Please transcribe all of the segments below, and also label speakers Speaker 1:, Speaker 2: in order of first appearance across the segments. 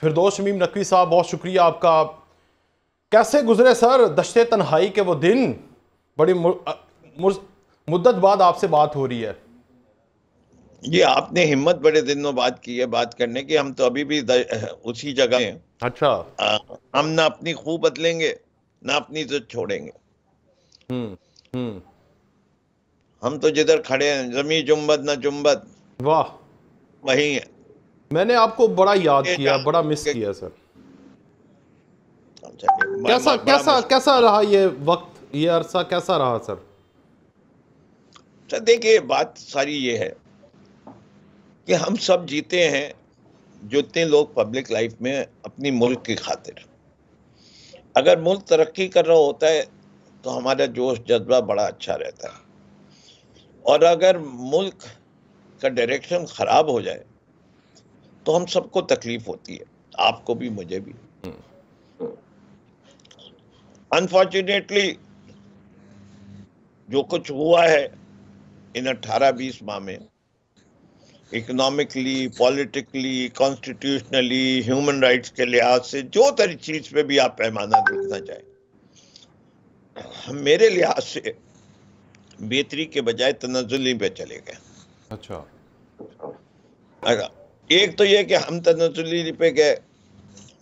Speaker 1: फिरदोश शमीम नकवी साहब बहुत शुक्रिया आपका कैसे गुजरे सर दशत तन्हाई के वो दिन बड़ी मुद्दत बाद आपसे बात हो रही है
Speaker 2: ये आपने हिम्मत बड़े दिनों बात की है बात करने की हम तो अभी भी उसी जगह हैं अच्छा आ, हम ना अपनी खूब बदलेंगे ना अपनी तो छोड़ेंगे हम्म, हम्म। हम तो जिधर खड़े हैं जमी जुम्बद ना जुम्बद वाह वही है मैंने आपको बड़ा याद किया बड़ा
Speaker 1: मिस किया सर
Speaker 2: कैसा कैसा
Speaker 1: कैसा रहा ये
Speaker 2: वक्त ये अरसा कैसा रहा सर सर देखिए बात सारी ये है कि हम सब जीते हैं जितने लोग पब्लिक लाइफ में अपनी मुल्क की खातिर अगर मुल्क तरक्की कर रहा होता है तो हमारा जोश जज्बा बड़ा अच्छा रहता है और अगर मुल्क का डायरेक्शन ख़राब हो जाए तो हम सबको तकलीफ होती है आपको भी मुझे भी अनफॉर्चुनेटली जो कुछ हुआ है इन 18-20 माह में economically politically constitutionally human rights के लिहाज से जो तरी चीज पे भी आप पैमाना देखना चाहें मेरे लिहाज से बेहतरी के बजाय तनाजुली पे चले गए अच्छा एक तो ये कि हम तनचुली पे गए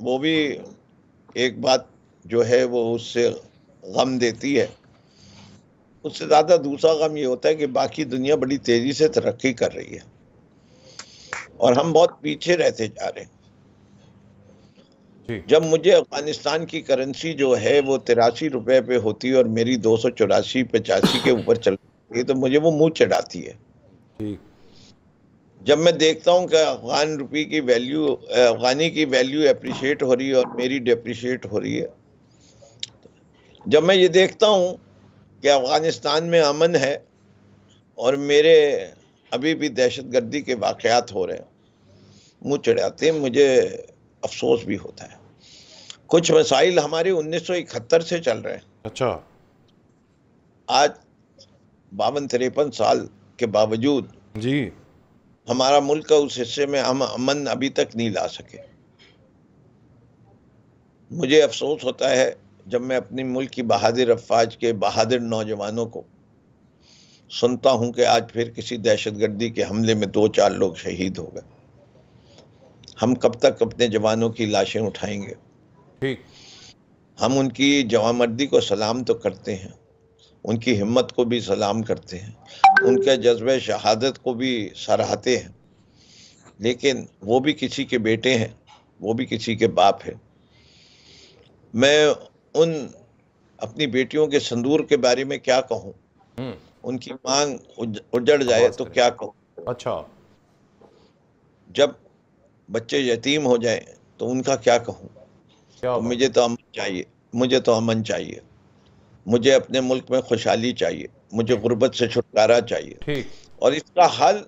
Speaker 2: वो भी एक बात जो है वो उससे गम देती है उससे ज़्यादा दूसरा गम ये होता है कि बाकी दुनिया बड़ी तेज़ी से तरक्की कर रही है और हम बहुत पीछे रहते जा रहे हैं जब मुझे अफगानिस्तान की करेंसी जो है वो तिरासी रुपए पे होती है और मेरी दो सौ चौरासी पचासी के ऊपर चल रही है तो मुझे वो मुंह चढ़ाती है ठीक जब मैं देखता हूँ कि अफगान रुपये की वैल्यू अफगानी की वैल्यू अप्रिशिएट हो रही है और मेरी डिप्रिशिएट हो रही है जब मैं ये देखता हूँ कि अफ़गानिस्तान में अमन है और मेरे अभी भी दहशत गर्दी के वाक़ात हो रहे हैं मुँह चढ़ाते मुझे अफसोस भी होता है कुछ मसाइल हमारे 1971 से चल रहे हैं अच्छा आज बावन तिरपन साल के बावजूद जी हमारा मुल्क उस हिस्से में हम अमन अभी तक नहीं ला सके मुझे अफसोस होता है जब मैं अपने मुल्क की बहादुर अफवाज के बहादुर नौजवानों को सुनता हूं कि आज फिर किसी दहशतगर्दी के हमले में दो चार लोग शहीद हो गए हम कब तक अपने जवानों की लाशें उठाएंगे ठीक हम उनकी जवामर्दी को सलाम तो करते हैं उनकी हिम्मत को भी सलाम करते हैं उनके जज्बे शहादत को भी सराहते हैं लेकिन वो भी किसी के बेटे हैं वो भी किसी के बाप हैं मैं उन अपनी बेटियों के संदूर के बारे में क्या कहूँ हम्म। उनकी मांग उजड़ जाए तो क्या कहूँ अच्छा जब बच्चे यतीम हो जाए तो उनका क्या कहूँ तो मुझे तो अमन चाहिए मुझे तो अमन चाहिए मुझे अपने मुल्क में खुशहाली चाहिए मुझे हम्म। गुर्बत से छुटकारा चाहिए और इसका हल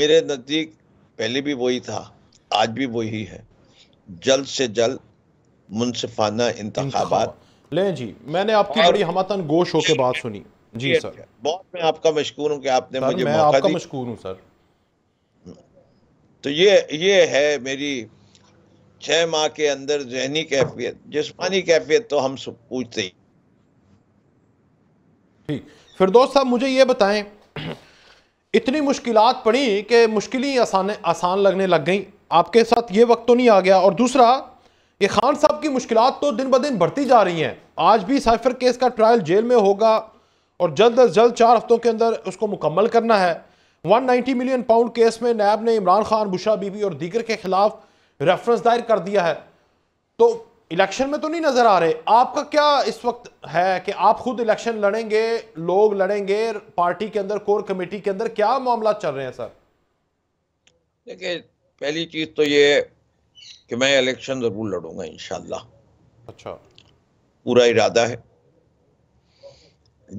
Speaker 2: मेरे नज़दीक पहले भी वही था आज भी वही है जल्द से जल्द मुनसिफाना इंतबात लें जी मैंने आपकी बड़ी हमतन गोश हो के बात सुनी जी सर बहुत मैं आपका मशकूर हूँ कि आपने सर, मुझे मैं आपका मशकूर हूँ सर तो ये ये है मेरी छः माह के अंदर जहनी कैफियत जिसमानी कैफियत तो हम सब पूछते ही
Speaker 1: ठीक फिर दोस्त साहब मुझे ये बताएं इतनी मुश्किलात पड़ी कि मुश्किलें आसान आसान लगने लग गई आपके साथ ये वक्त तो नहीं आ गया और दूसरा ये खान साहब की मुश्किल तो दिन ब दिन बढ़ती जा रही हैं आज भी साइफर केस का ट्रायल जेल में होगा और जल्द अज जल्द चार हफ्तों के अंदर उसको मुकम्मल करना है 190 मिलियन पाउंड केस में नैब ने इमरान खान बुशा बीबी और दीगर के खिलाफ रेफरेंस दायर कर दिया है तो इलेक्शन में तो नहीं नजर आ रहे आपका क्या इस वक्त है कि आप खुद इलेक्शन लड़ेंगे लोग लड़ेंगे पार्टी के अंदर कोर कमेटी के अंदर क्या मामला चल रहे हैं सर
Speaker 2: देखिए पहली चीज तो ये कि मैं इलेक्शन जरूर लड़ूंगा इनशाला अच्छा पूरा इरादा है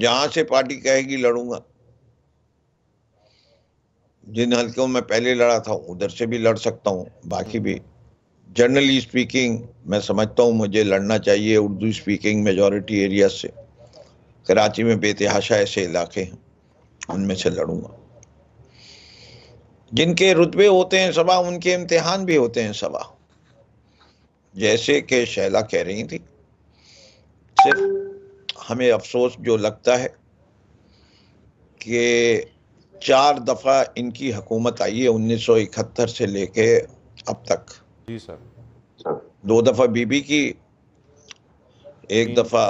Speaker 2: जहां से पार्टी कहेगी लड़ूंगा जिन हल्कों में पहले लड़ा था उधर से भी लड़ सकता हूं बाकी भी जनरली स्पीकिंग मैं समझता हूँ मुझे लड़ना चाहिए उर्दू स्पीकिंग मेजॉरिटी एरिया से कराची में बेतहाशा ऐसे इलाके हैं उनमें से लड़ूंगा जिनके रुतबे होते हैं सभा उनके इम्तहान भी होते हैं सभा जैसे कि शैला कह रही थी सिर्फ हमें अफसोस जो लगता है कि चार दफ़ा इनकी हुकूमत आई है 1971 से लेके अब तक जी सर दो दफा बीबी की एक दफा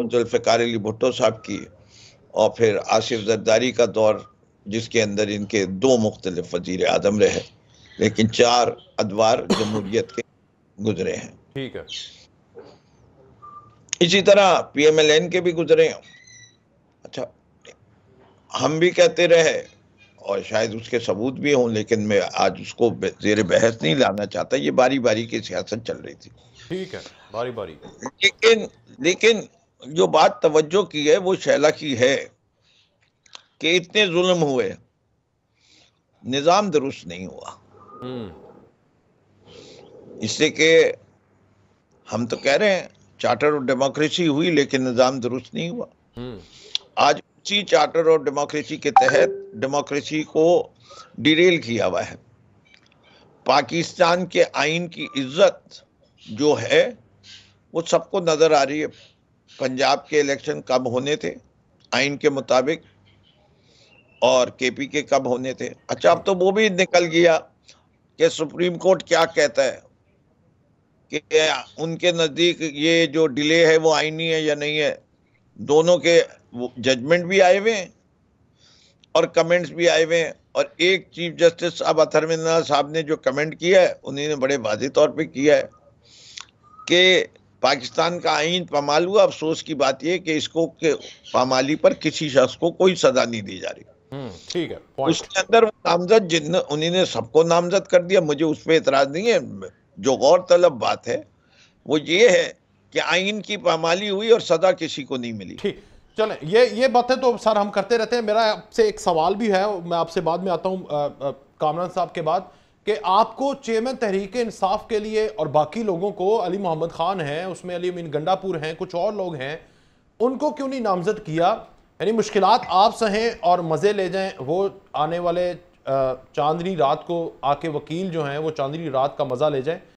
Speaker 2: जुल्फिकार अली भुट्टो साहब की और फिर आसिफ जरदारी का दौर जिसके अंदर इनके दो मुख्तलिफ वजीर आदम रहे लेकिन चार अदवार जमहूरियत के गुजरे हैं ठीक है इसी तरह पीएमएलएन के भी गुजरे हैं अच्छा हम भी कहते रहे और शायद उसके सबूत भी हों लेकिन मैं आज उसको जेर बहस नहीं लाना चाहता ये बारी बारी की सियासत चल रही थी ठीक है बारी बारी लेकिन लेकिन जो बात तवज्जो की है वो शैला की है कि इतने जुल्म हुए निज़ाम दुरुस्त नहीं हुआ हम्म। इसलिए के हम तो कह रहे हैं चार्टर और डेमोक्रेसी हुई लेकिन निज़ाम दुरुस्त नहीं हुआ हम्म। आज ट्रस्टी चार्टर ऑफ डेमोक्रेसी के तहत डेमोक्रेसी को डिरेल किया हुआ है पाकिस्तान के आइन की इज्जत जो है वो सबको नज़र आ रही है पंजाब के इलेक्शन कब होने थे आइन के मुताबिक और केपी के कब होने थे अच्छा अब तो वो भी निकल गया कि सुप्रीम कोर्ट क्या कहता है कि उनके नज़दीक ये जो डिले है वो आईनी है या नहीं है दोनों के जजमेंट भी आए हुए हैं और कमेंट्स भी आए हुए हैं और एक चीफ जस्टिस साहब अथरविंद्रनाथ साहब ने जो कमेंट किया है उन्हीं ने बड़े वाजे तौर पे किया है कि पाकिस्तान का आइन पामाल हुआ अफसोस की बात यह कि इसको के पामाली पर किसी शख्स को कोई सजा नहीं दी जा रही
Speaker 1: हम्म, ठीक है उसके
Speaker 2: अंदर नामजद जिन उन्हीं ने सबको नामजद कर दिया मुझे उस पर इतराज नहीं है जो गौरतलब बात है वो ये है कि आइन की पामाली हुई और सदा किसी को नहीं मिली ठीक
Speaker 1: चले ये ये बातें तो सर हम करते रहते हैं मेरा आपसे एक सवाल भी है मैं आपसे बाद में आता हूँ कामरान साहब के बाद कि आपको चेयरमैन तहरीक इंसाफ के लिए और बाकी लोगों को अली मोहम्मद खान हैं उसमें अली अमीन गंडापुर हैं कुछ और लोग हैं उनको क्यों नहीं नामजद किया यानी मुश्किल आप सहें और मज़े ले जाएं वो आने वाले चांदनी रात को आके वकील जो हैं वो चांदनी रात का मज़ा ले जाएं